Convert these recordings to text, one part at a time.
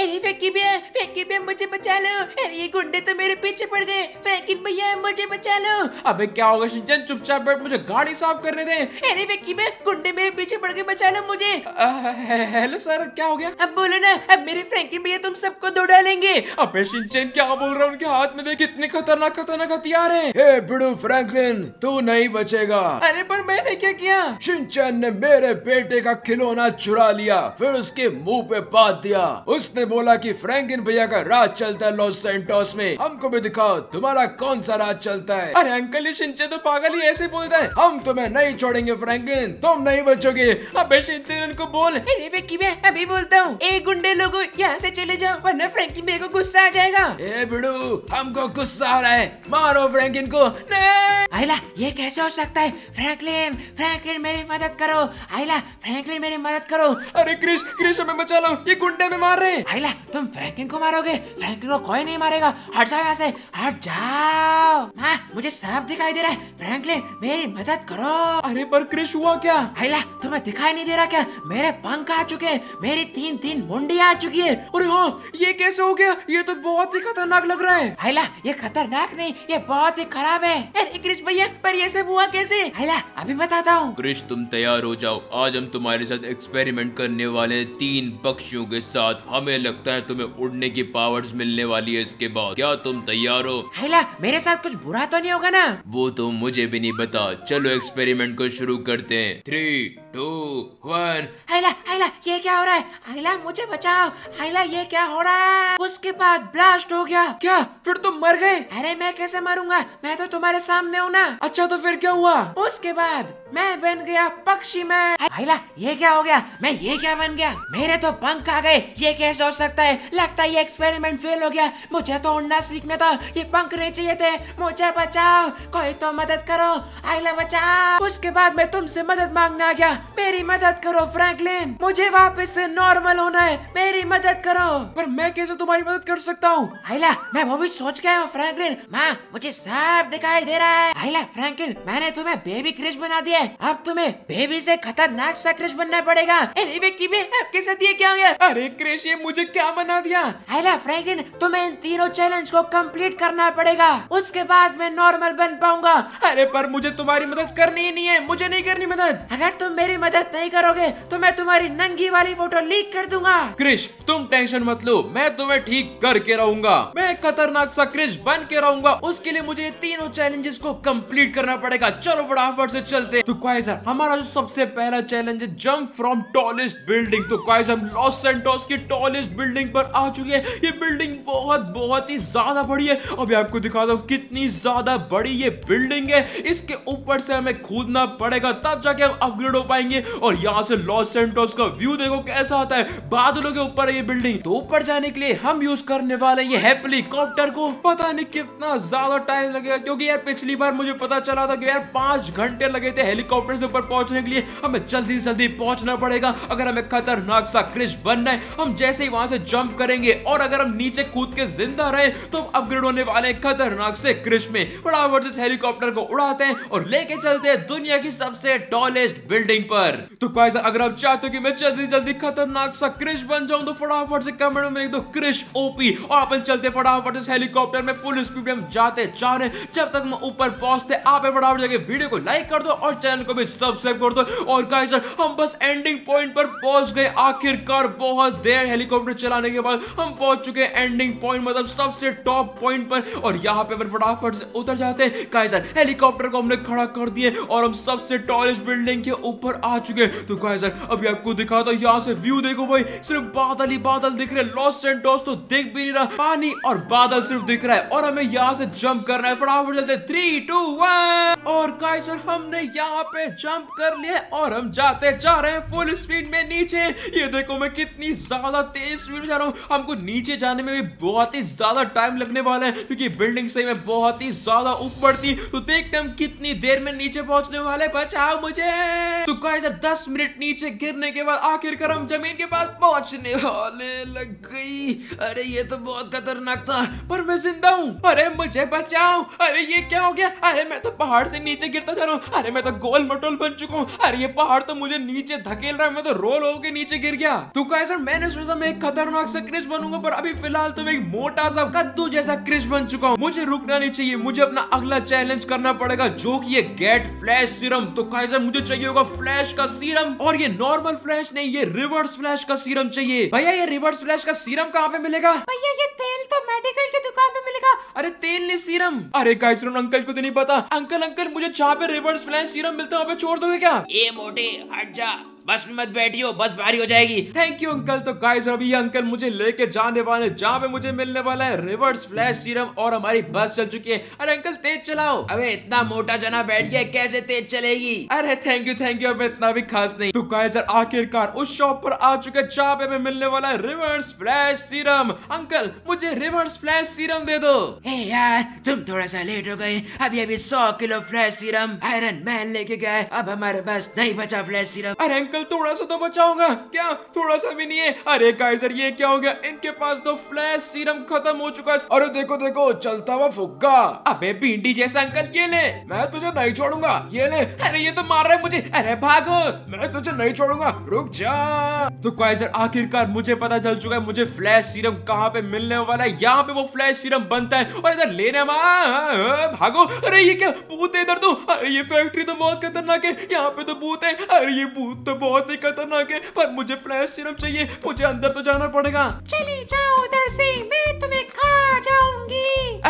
अरे फैंकी भैया फैंकी भैया मुझे बचा लो अरे ये गुंडे तो मेरे पीछे पड़ गए फैंकी भैया मुझे बचा लो अबे क्या होगा सिंचन चुपचाप बैठ मुझे गाड़ी साफ करने दे अरे फैंकी भैया गुंडे मेरे पीछे पड़ गए बचा लो मुझे हेलो सर क्या हो गया अब बोलो ना अब मेरे फैंकी भैया तुम सबको दो डालेंगे अबे सिंचन क्या बोल रहा उनके हाथ में देख इतने खतरनाक खतरनाक हथियार है तू नहीं बचेगा अरे पर मैंने क्या किया सिंचन ने मेरे बेटे का खिलौना चुरा लिया फिर उसके मुँह पे पा दिया उसने उसने बोला कि फ्रैंकिन भैया का राज चलता है लॉस सेंटोस में हमको भी दिखाओ तुम्हारा कौन सा राज चलता है अरे अंकल ये तो पागल ही ऐसे बोलता है हम तुम्हें नहीं छोड़ेंगे फ्रैंकिन तुम नहीं बचोगे अब को बोल अभी बोलता हूँ एक गुंडे लोगो यहाँ ऐसी चले जाओ वरना फ्रेंकिन भैया को गुस्सा आ जाएगा ए बिड़ू हमको गुस्सा आ रहा है मारो फ्रेंकिन को आइला ये कैसे हो सकता है फ्रैंकलिन फ्रैंकलिन मेरी मदद करो आइला फ्रैंकलिन मेरी मदद करो अरे क्रिश क्रिश हमें बचा लो ये गुंडे में मार रहे हैं आइला तुम फ्रैंकिन को मारोगे फ्रैंकिन को कोई नहीं मारेगा हट जाओ यहाँ से हट जाओ माँ मुझे सांप दिखाई दे रहा है फ्रैंकलिन मेरी मदद करो अरे पर क्रिश हुआ क्या आइला तुम्हें दिखाई नहीं दे रहा क्या मेरे पंख आ चुके हैं मेरी तीन तीन मुंडी आ चुकी है अरे हाँ ये कैसे हो गया ये तो बहुत ही खतरनाक लग रहा है आइला ये खतरनाक नहीं ये बहुत ही खराब है अरे क्रिश भैया पर ये सब हुआ कैसे आइला अभी बताता हूँ क्रिश तुम तैयार हो जाओ आज हम तुम्हारे साथ एक्सपेरिमेंट करने वाले तीन पक्षियों के साथ हमें लगता है तुम्हें उड़ने की पावर्स मिलने वाली है इसके बाद क्या तुम तैयार हो हैला मेरे साथ कुछ बुरा तो नहीं होगा ना वो तो मुझे भी नहीं बता चलो एक्सपेरिमेंट को शुरू करते हैं थ्री टू वन आइला आइला ये क्या हो रहा है आइला मुझे बचाओ आइला ये क्या हो रहा है उसके बाद ब्लास्ट हो गया क्या फिर तुम तो मर गए अरे मैं कैसे मरूंगा मैं तो तुम्हारे सामने हूँ ना अच्छा तो फिर क्या हुआ उसके बाद मैं बन गया पक्षी में आइला ये क्या हो गया मैं ये क्या बन गया मेरे तो पंख आ गए ये कैसे हो सकता है लगता है ये एक्सपेरिमेंट फेल हो गया मुझे तो उड़ना सीखना था ये पंख नहीं चाहिए थे मुझे बचाओ कोई तो मदद करो आइला बचाओ उसके बाद मैं तुमसे मदद मांगने आ गया मेरी मदद करो फ्रैंकलिन मुझे वापस से नॉर्मल होना है मेरी मदद करो पर मैं कैसे तुम्हारी मदद कर सकता हूँ आइला मैं वो भी सोच गया हूँ फ्रैंकलिन माँ मुझे साफ दिखाई दे रहा है आइला फ्रैंकलिन मैंने तुम्हें बेबी क्रिश बना दिया अब तुम्हें बेबी ऐसी खतरनाक सा क्रिश बनना पड़ेगा अरे दिए क्या गया अरे क्रिश ये मुझे क्या बना दिया आइला फ्रैंकलिन तुम्हें इन तीनों चैलेंज को कम्प्लीट करना पड़ेगा उसके बाद मैं नॉर्मल बन पाऊंगा अरे पर मुझे तुम्हारी मदद करनी ही नहीं है मुझे नहीं करनी मदद अगर तुम मेरी मेरी मदद नहीं करोगे तो मैं तुम्हारी नंगी वाली फोटो लीक कर दूंगा क्रिश तुम टेंशन मत लो मैं तुम्हें ठीक करके रहूंगा मैं खतरनाक सा क्रिश बन के रहूंगा उसके लिए मुझे तीनों चैलेंजेस को कंप्लीट करना पड़ेगा चलो फटाफट से चलते तो क्वाइजर हमारा जो सबसे पहला चैलेंज है जम्प फ्रॉम टॉलेस्ट बिल्डिंग तो क्वाइजर लॉस सेंटोस की टॉलेस्ट बिल्डिंग पर आ चुके हैं ये बिल्डिंग बहुत बहुत ही ज्यादा बड़ी है अभी आपको दिखा हूँ कितनी ज्यादा बड़ी ये बिल्डिंग है इसके ऊपर से हमें कूदना पड़ेगा तब जाके हम अपग्रेड हो पाएंगे जाएंगे और यहाँ से लॉस सेंटोस का व्यू देखो कैसा आता है बादलों के ऊपर ये बिल्डिंग तो ऊपर जाने के लिए हम यूज करने वाले ये हेलीकॉप्टर को पता नहीं कितना ज्यादा टाइम लगेगा क्योंकि यार पिछली बार मुझे पता चला था कि यार पांच घंटे लगे थे हेलीकॉप्टर से ऊपर पहुंचने के लिए हमें जल्दी से जल्दी पहुंचना पड़ेगा अगर हमें खतरनाक सा क्रिश बनना है हम जैसे ही वहां से जंप करेंगे और अगर हम नीचे कूद के जिंदा रहे तो अपग्रेड होने वाले खतरनाक से क्रिश में बड़ा हेलीकॉप्टर को उड़ाते हैं और लेके चलते हैं दुनिया की सबसे टॉलेस्ट बिल्डिंग पर तो गाइस अगर आप चाहते हो कि मैं जल्दी जल्दी खतरनाक सा क्रिश बन जाऊं तो फटाफट से कमेंट में लिख दो क्रिश ओपी और अपन चलते फटाफट से हेलीकॉप्टर में फुल स्पीड में जाते जा रहे जब तक मैं ऊपर पहुंचते आप फटाफट जाके वीडियो को लाइक कर दो और चैनल को भी सब्सक्राइब कर दो और गाइस हम बस एंडिंग पॉइंट पर पहुंच गए आखिरकार बहुत देर हेलीकॉप्टर चलाने के बाद हम पहुंच चुके हैं एंडिंग पॉइंट मतलब सबसे टॉप पॉइंट पर और यहाँ पे फटाफट से उतर जाते हैं गाइस हेलीकॉप्टर को हमने खड़ा कर दिए और हम सबसे टॉलेस्ट बिल्डिंग के ऊपर ऊपर आ चुके हैं तो गाइस यार अभी आपको दिखाता हूं यहां से व्यू देखो भाई सिर्फ बादल ही बादल दिख रहे लॉस एंड तो दिख भी नहीं रहा पानी और बादल सिर्फ दिख रहा है और हमें यहाँ से जंप करना है फटाफट चलते थ्री टू वन और गाइस यार हमने यहाँ पे जंप कर लिया और हम जाते जा रहे हैं फुल स्पीड में नीचे ये देखो मैं कितनी ज्यादा तेज स्पीड में जा रहा हूँ हमको नीचे जाने में भी बहुत ही ज्यादा टाइम लगने वाला है क्योंकि बिल्डिंग से मैं बहुत ही ज्यादा ऊपर थी तो देखते हम कितनी देर में नीचे पहुंचने वाले बचाओ मुझे तो गाइस और 10 मिनट नीचे गिरने के बाद आखिरकार हम जमीन के पास पहुंचने वाले लग गई अरे ये तो बहुत खतरनाक था पर मैं जिंदा हूँ अरे मुझे बचाओ अरे ये क्या हो गया अरे मैं तो पहाड़ से नीचे गिरता जा रहा हूँ अरे मैं तो गोल मटोल बन चुका हूँ अरे ये पहाड़ तो मुझे नीचे धकेल रहा है मैं तो रोल होके नीचे गिर गया तू गाइस सर मैंने सोचा मैं एक खतरनाक सा क्रिश बनूंगा पर अभी फिलहाल तो मैं एक मोटा सा कद्दू जैसा क्रिश बन चुका हूँ मुझे रुकना नहीं चाहिए मुझे अपना अगला चैलेंज करना पड़ेगा जो की गेट फ्लैश सिरम तो गाइस मुझे चाहिए होगा फ्लैश फ्लैश का सीरम और ये नॉर्मल फ्लैश नहीं ये रिवर्स फ्लैश का सीरम चाहिए भैया ये रिवर्स फ्लैश का सीरम कहाँ पे मिलेगा भैया ये तेल तो मेडिकल की दुकान पे मिलेगा अरे तेल नहीं सीरम अरे गाइसरन अंकल को तो नहीं पता अंकल अंकल मुझे जहाँ पे रिवर्स फ्लैश सीरम मिलता है वहाँ पे छोड़ दोगे क्या ये मोटे हट जा बस में मत बैठियो बस भारी हो जाएगी थैंक यू अंकल तो गाइस अभी अंकल मुझे लेके जाने वाले जहाँ पे मुझे मिलने वाला है रिवर्स फ्लैश सीरम और हमारी बस चल चुकी है अरे अंकल तेज चलाओ अबे इतना मोटा जना बैठ गया कैसे तेज चलेगी अरे थैंक यू थैंक यू अब इतना भी खास नहीं तो गाइस आखिरकार उस शॉप पर आ चुके जहाँ पे मिलने वाला है रिवर्स फ्लैश सीरम अंकल मुझे रिवर्स फ्लैश सीरम दे दो यार तुम थोड़ा सा लेट हो गए अभी अभी सौ kilo flash serum Iron Man लेके गए अब हमारे पास नहीं बचा फ्लैश सीरम अरे अंकल थोड़ा सा तो बचा होगा क्या थोड़ा सा भी नहीं है अरे काइजर ये क्या हो गया इनके पास तो फ्लैश सीरम खत्म हो चुका है अरे देखो देखो चलता हुआ फुग्गा अबे भिंडी जैसा अंकल ये ले मैं तुझे नहीं छोड़ूंगा ये ले अरे ये तो मार रहे मुझे अरे भागो मैं तुझे नहीं छोड़ूंगा रुक जा तो काइजर आखिरकार मुझे पता चल चुका है मुझे फ्लैश सीरम कहाँ पे मिलने वाला है यहाँ पे वो फ्लैश सीरम बनता है और इधर लेने भागो अरे ये क्या भूत है इधर तो ये फैक्ट्री तो बहुत खतरनाक है यहाँ पे तो भूत है अरे ये भूत तो बहुत ही खतरनाक है पर मुझे फ्लैश सिरम चाहिए मुझे अंदर तो जाना पड़ेगा चले जाओ उधर से मैं तुम्हें खा जाऊंगी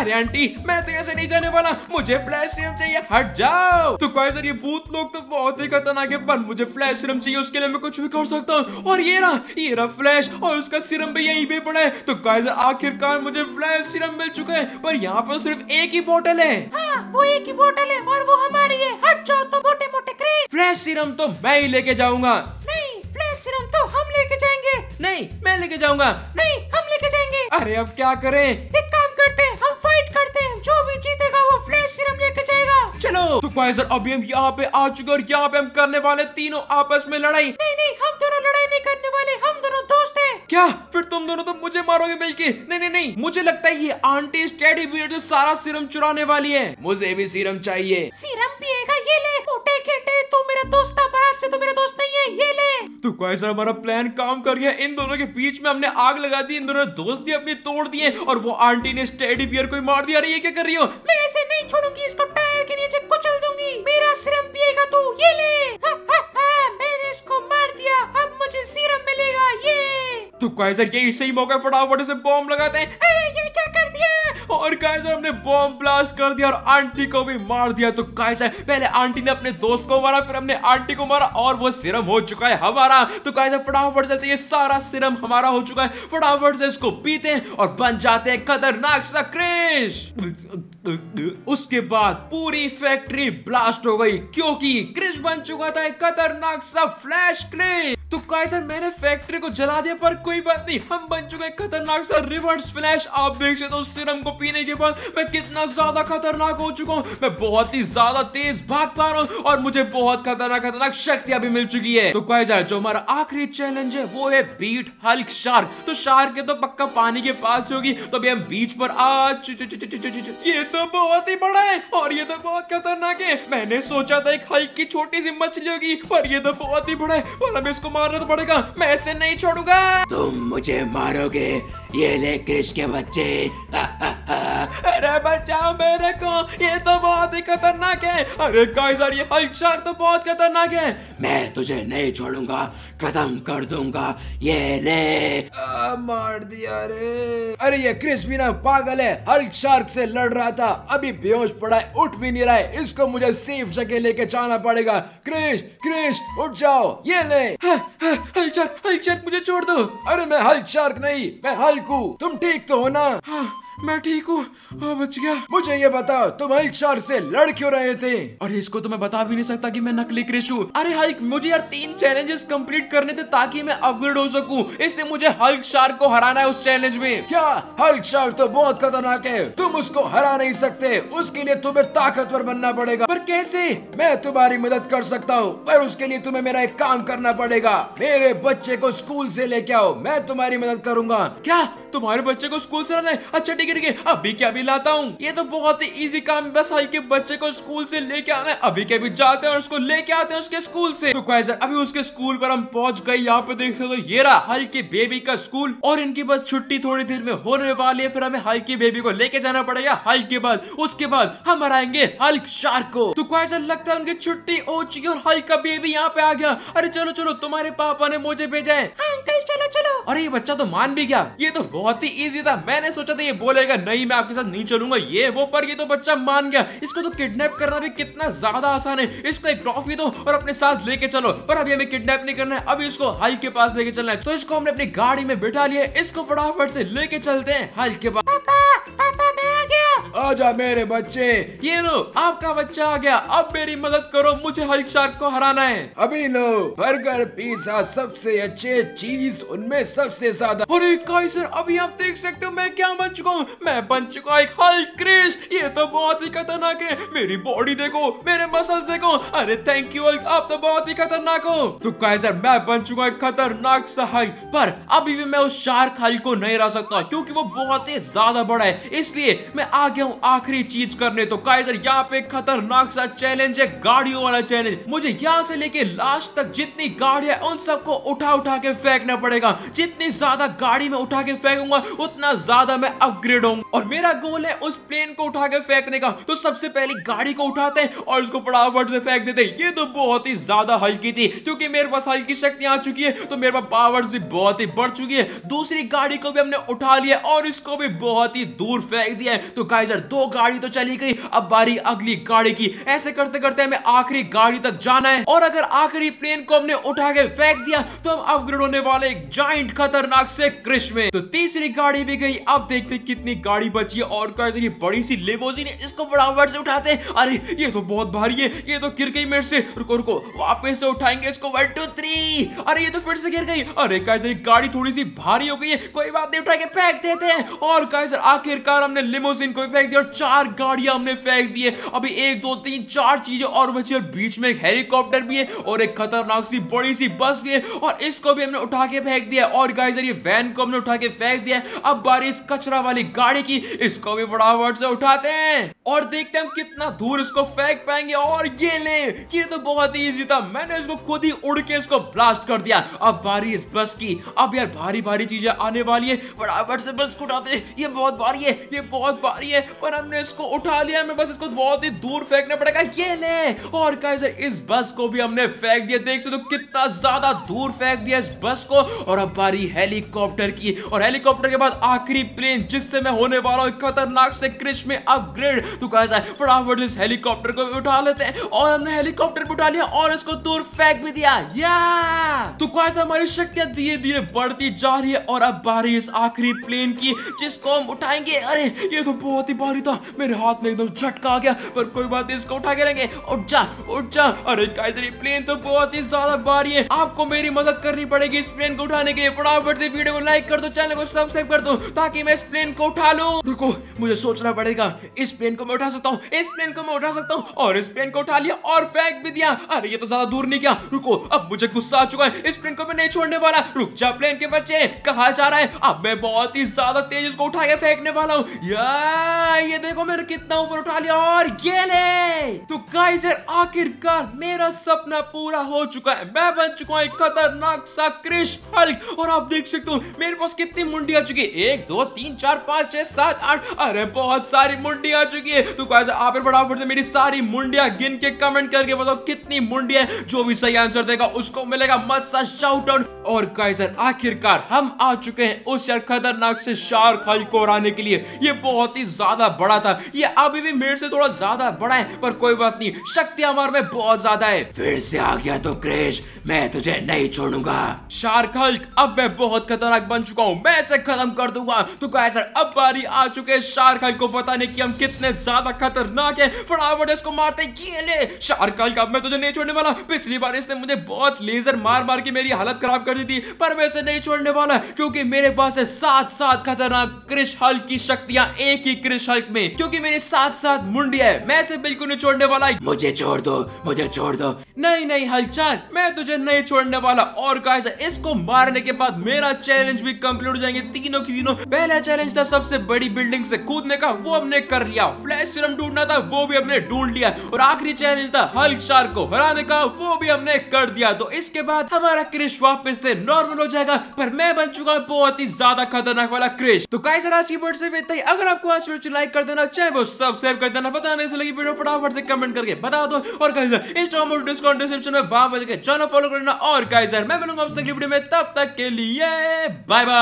अरे आंटी मैं तो ऐसे नहीं जाने वाला मुझे फ्लैश सिरम चाहिए हट जाओ तो सर ये भूत लोग तो बहुत ही खतरनाक है पर मुझे फ्लैश सिरम चाहिए उसके लिए मैं कुछ भी कर सकता हूँ और ये रहा ये रहा फ्लैश और उसका सिरम भी यही पे पड़ा है तो गाइस आखिरकार मुझे फ्लैश सिरम मिल चुका है पर यहाँ पर सिर्फ एक ही बोतल है हाँ, वो एक ही बोतल है और वो हमारी है हट जाओ तो मोटे मोटे फ्लैश सिरम तो मैं ही लेके जाऊंगा जाऊंगा नहीं फ्लैश सिरम तो हम लेके जाएंगे नहीं मैं लेके जाऊंगा नहीं हम लेके जाएंगे अरे अब क्या करें एक काम करते हैं हम फाइट करते हैं जो भी जीतेगा वो फ्लैश सिरम लेके जाएगा चलो तो भाई अभी हम यहाँ पे आ चुके और यहाँ पे हम करने वाले तीनों आपस में लड़ाई नहीं नहीं हम दोनों लड़ाई नहीं करने वाले हम दोनों दोस्त है क्या फिर तुम दोनों तो मुझे मारोगे मिलके नहीं नहीं नहीं मुझे लगता है ये आंटी स्टेडी सारा सीरम चुराने वाली है मुझे भी सीरम चाहिए सीरम पिएगा ये ले मेरा दोस्त था पर से तो मेरा दोस्त नहीं है ये ले तो कैसा हमारा प्लान काम कर गया इन दोनों के बीच में हमने आग लगा दी इन दोनों ने दोस्त भी अपनी तोड़ दिए और वो आंटी ने स्टेडी बियर को मार दिया अरे ये क्या कर रही हो मैं ऐसे नहीं छोड़ूंगी इसको टायर के नीचे कुचल दूंगी मेरा सिरम पिएगा तू ये ले मैंने इसको मार दिया अब मुझे सिरम मिलेगा ये तो कैसर यही सही मौका फटाफट से बॉम्ब लगाते हैं और गाइस हमने बॉम ब्लास्ट कर दिया और आंटी को भी मार दिया तो गाइस पहले आंटी ने अपने दोस्त को मारा फिर हमने आंटी को मारा और वो सिरम हो चुका है हमारा तो गाइस फटाफट से ये सारा सिरम हमारा हो चुका है फटाफट से इसको पीते हैं और बन जाते हैं खतरनाक सक्रेश उसके बाद पूरी फैक्ट्री ब्लास्ट हो गई क्योंकि क्रिश बन चुका था खतरनाक सा फ्लैश क्रिश तो गाइस मैंने फैक्ट्री को जला दिया पर कोई बात नहीं हम बन चुके हैं खतरनाक सर रिवर्स फ्लैश आप देख सकते हो तो सिरम को पीने के बाद मैं कितना ज्यादा खतरनाक हो चुका हूँ मैं बहुत ही ज्यादा तेज भाग पा रहा हूँ और मुझे बहुत खतरनाक खतरनाक शक्तियां भी मिल चुकी है तो जाए जो हमारा आखिरी चैलेंज है वो है बीट हल्क शार्क तो शार्क है तो पक्का पानी के पास होगी तो अभी हम बीच पर आ ये तो बहुत ही बड़ा है और ये तो बहुत खतरनाक है मैंने सोचा था एक हल्की छोटी सी मछली होगी पर ये तो बहुत ही बड़ा है पर हम इसको मारना तो पड़ेगा मैं ऐसे नहीं छोड़ूंगा तुम मुझे मारोगे ये ले क्रिश के बच्चे अरे बचाओ मेरे को ये तो बहुत ही खतरनाक है अरे काइजर ये हल्क शार्क तो बहुत खतरनाक है मैं तुझे नहीं छोड़ूंगा खत्म कर दूंगा ये ले आ, मार दिया रे अरे ये क्रिश भी ना पागल है हल्क शार्क से लड़ रहा था अभी बेहोश पड़ा है उठ भी नहीं रहा है इसको मुझे सेफ जगह लेके जाना पड़ेगा क्रिश क्रिश उठ जाओ ये ले हल्क शार्क हल्क शार्क मुझे छोड़ दो अरे मैं हल्क शार्क नहीं मैं हल्क को तुम ठीक तो हो ना हाँ, मैं ठीक हूँ हाँ, बच गया मुझे ये बताओ तुम हल्क शार से लड़ क्यों रहे थे और इसको तो मैं बता भी नहीं सकता कि मैं नकली क्रिश हूँ अरे हल्क मुझे यार तीन चैलेंजेस कंप्लीट करने थे ताकि मैं अपग्रेड हो सकूँ इसलिए मुझे हल्क शार को हराना है उस चैलेंज में क्या हल्क शार तो बहुत खतरनाक है तुम उसको हरा नहीं सकते उसके लिए तुम्हें ताकतवर बनना पड़ेगा पर कैसे मैं तुम्हारी मदद कर सकता हूँ पर उसके लिए तुम्हें मेरा एक काम करना पड़ेगा मेरे बच्चे को स्कूल ऐसी लेके आओ मैं तुम्हारी मदद करूंगा क्या तुम्हारे बच्चे को स्कूल से लाना है अच्छा ठीक है ठीक है अभी क्या अभी लाता हूँ ये तो बहुत ही इजी काम बस हल हाँ, के बच्चे को स्कूल से लेके आना है अभी के अभी जाते हैं और उसको लेके आते हैं उसके स्कूल से तो गाइस अभी उसके स्कूल पर हम पहुंच गए यहाँ पे देख सकते तो ये रहा हल्के हाँ, बेबी का स्कूल और इनकी बस छुट्टी थोड़ी देर में होने वाली है फिर हमें हल्के हाँ, बेबी को लेके जाना पड़ेगा हल्के बाद उसके बाद हम आएंगे हल्क शार्क को तो क्वेश्चन लगता है उनकी छुट्टी हो चुकी और हल्का बेबी यहाँ पे आ गया अरे चलो चलो तुम्हारे पापा ने मुझे भेजा है अंकल चलो चलो अरे ये बच्चा तो मान भी गया ये तो बहुत ही इजी था मैंने सोचा था ये बोलेगा नहीं मैं आपके साथ नहीं चलूंगा ये वो पर ये तो बच्चा मान गया इसको तो किडनैप करना भी कितना ज्यादा आसान है इसको एक ट्रॉफी दो और अपने साथ लेके चलो पर अभी हमें किडनैप नहीं करना है अभी इसको हल के पास लेके चलना है तो इसको हमने अपनी गाड़ी में बैठा लिया इसको फटाफट से लेके चलते हैं हल के आजा मेरे बच्चे ये लो आपका बच्चा आ गया अब मेरी मदद करो मुझे हल्क शार्क को हराना है अभी लो बर्गर पिज्जा सबसे अच्छे चीज उनमें सबसे ज्यादा अरे काइसर अभी आप देख सकते हो मैं क्या बन चुका हूँ मैं बन चुका एक हल्क क्रिश ये तो बहुत ही खतरनाक है मेरी बॉडी देखो मेरे मसल देखो अरे थैंक यू हल्क आप तो बहुत ही खतरनाक हो तो काइजर मैं बन चुका एक खतरनाक सा हल्क पर अभी भी मैं उस शार्क हल्क को नहीं रह सकता क्यूँकी वो बहुत ही ज्यादा बड़ा है इसलिए मैं आ गया हूँ आखिरी चीज करने तो काइजर यहाँ पे खतरनाक सा चैलेंज है गाड़ियों वाला चैलेंज मुझे यहाँ से लेके लास्ट तक जितनी गाड़ियां उन सबको उठा उठा के फेंकना पड़ेगा जितनी ज्यादा गाड़ी में उठा के फेंकूंगा उतना ज्यादा मैं अपग्रेड हूँ और मेरा गोल है उस प्लेन को उठा के फेंकने का तो सबसे पहले गाड़ी को उठाते हैं और इसको फटाफट से फेंक देते हैं ये तो बहुत ही ज्यादा हल्की थी क्योंकि मेरे पास हल्की शक्ति आ चुकी है तो मेरे पास पावर्स भी बहुत ही बढ़ चुकी है दूसरी गाड़ी को भी हमने उठा लिया और इसको भी बहुत ही दूर फेंक दिया है तो गाइजर दो गाड़ी तो चली गई अब बारी अगली गाड़ी की ऐसे करते करते हमें आखिरी गाड़ी तक जाना है और अगर आखिरी प्लेन को हमने उठा के फेंक दिया तो हम अपग्रेड होने वाले एक जाइंट खतरनाक से क्रिश में तो तीसरी गाड़ी भी गई अब देखते कितनी गाड़ी बची है और करते ये बड़ी सी लेबोजी ने इसको बड़ा से उठाते अरे ये तो बहुत भारी है ये तो गिर गई मेरे से रुको रुको वापस से उठाएंगे इसको वन टू थ्री अरे ये तो फिर से गिर गई अरे कायसर गाड़ी थोड़ी सी भारी हो गई है कोई बात नहीं उठा के फेंक देते हैं और कायसर आखिरकार हमने लिमोजिन को फेंक दिया और चार गाड़ियां हमने फेंक दी है अभी एक दो तीन चार चीजें और बची और बीच में एक हेलीकॉप्टर भी है और एक खतरनाक सी बड़ी सी बस भी है और इसको भी हमने उठा के फेंक दिया और गाइस ये वैन को हमने उठा के फेंक दिया अब बारी इस कचरा वाली गाड़ी की इसको भी फटाफट से उठाते हैं और देखते हैं हम कितना दूर इसको फेंक पाएंगे और ये ले ये तो बहुत ही इजी था मैंने इसको खुद ही उड़ के इसको ब्लास्ट कर दिया अब बारी इस बस की अब यार भारी भारी चीजें आने वाली है फटाफट से बस को उठाते ये बहुत भारी है ये बहुत भारी है पर हमने इसको उठा लिया हमें बस इसको बहुत ही दूर फेंकना पड़ेगा ये ले और कैसे इस बस को भी हमने फेंक दिया देख सकते हो तो कितना ज्यादा दूर फेंक दिया इस बस को और अब बारी हेलीकॉप्टर की और हेलीकॉप्टर के बाद आखिरी प्लेन जिससे मैं होने वाला हूँ खतरनाक से क्रिश में अपग्रेड तो है फटाफट इस हेलीकॉप्टर को भी उठा लेते हैं और हमने हेलीकॉप्टर भी उठा लिया और इसको दूर फेंक भी दिया या तो कैसा हमारी शक्तियां धीरे धीरे बढ़ती जा रही है और अब बारी इस आखिरी प्लेन की जिसको हम उठाएंगे अरे ये तो बहुत ही बहुत रिता मेरे हाथ में एकदम झटका आ गया पर कोई बात नहीं इसको उठा के लेंगे उठ जा उठ जा अरे काइजर ये प्लेन तो बहुत ही ज्यादा भारी है आपको मेरी मदद करनी पड़ेगी इस प्लेन को उठाने के लिए फटाफट से वीडियो को लाइक कर दो चैनल को सब्सक्राइब कर दो ताकि मैं इस प्लेन को उठा लूं रुको मुझे सोचना पड़ेगा इस प्लेन को मैं उठा सकता हूँ इस प्लेन को मैं उठा सकता हूँ और इस प्लेन को उठा लिया और फेंक भी दिया अरे ये तो ज्यादा दूर नहीं गया रुको अब मुझे गुस्सा आ चुका है इस प्लेन को मैं नहीं छोड़ने वाला रुक जा प्लेन के बच्चे कहा जा रहा है अब मैं बहुत ही ज्यादा तेज इसको उठा के फेंकने वाला हूँ मैं ये देखो मेरे कितना ऊपर उठा लिया और ये ले तो गाइजर आखिरकार मेरा सपना पूरा हो चुका है मैं बन चुका हूँ एक खतरनाक सा क्रिश हल्क और आप देख सकते हो मेरे पास कितनी मुंडी आ चुकी है एक दो तीन चार पाँच छह सात आठ अरे बहुत सारी मुंडी आ चुकी है तो गाइजर आप फटाफट से मेरी सारी मुंडिया गिन के कमेंट करके बताओ कितनी मुंडी है जो भी सही आंसर देगा उसको मिलेगा मत सा शाउट आउट और गाइजर आखिरकार हम आ चुके हैं उस यार खतरनाक से शार्क हल्क को हराने के लिए ये बहुत ही ज्यादा बड़ा था ये अभी भी मेरे से थोड़ा ज्यादा बड़ा है पर कोई बात नहीं शक्ति हमारे में बहुत ज्यादा है फिर से आ गया तो क्रेश मैं तुझे नहीं छोड़ूंगा शार्क हल्क अब मैं बहुत खतरनाक बन चुका हूँ मैं इसे खत्म कर दूंगा तो सर अब बारी आ चुके शार्क हल्क को बताने की हम कितने ज्यादा खतरनाक है फटाफट इसको मारते ये ले शार्क हल्क अब मैं तुझे नहीं छोड़ने वाला पिछली बार इसने मुझे बहुत लेजर मार मार के मेरी हालत खराब कर दी थी पर मैं इसे नहीं छोड़ने वाला क्योंकि मेरे पास है सात सात खतरनाक क्रिश हल्क की शक्तियां एक ही क्रिश हल्क तक में क्योंकि मेरे साथ साथ मुंडिया है मैं इसे बिल्कुल नहीं छोड़ने वाला मुझे छोड़ दो मुझे छोड़ दो नहीं नहीं हलचल मैं तुझे नहीं छोड़ने वाला और गाइस इसको मारने के बाद मेरा चैलेंज भी कम्प्लीट हो जाएंगे तीनों की तीनों पहला चैलेंज था सबसे बड़ी बिल्डिंग से कूदने का वो हमने कर लिया फ्लैश सिरम ढूंढना था वो भी हमने ढूंढ लिया और आखिरी चैलेंज था हल शार्क को हराने का वो भी हमने कर दिया तो इसके बाद हमारा क्रिश वापस से नॉर्मल हो जाएगा पर मैं बन चुका हूँ बहुत ही ज्यादा खतरनाक वाला क्रिश तो गाइस आज की वर्ड से अगर आपको आज लाइक कर देना चाहे वो सब्सक्राइब कर देना पता नहीं लगी वीडियो फटाफट से कमेंट करके बता दो और इंस्टाग्राम डिस्काउंट डिस्क्रिप्शन में वहां पर चैनल फॉलो करना और गाइस मैं मिलूंगा आपसे अगली वीडियो में तब तक के लिए बाय बाय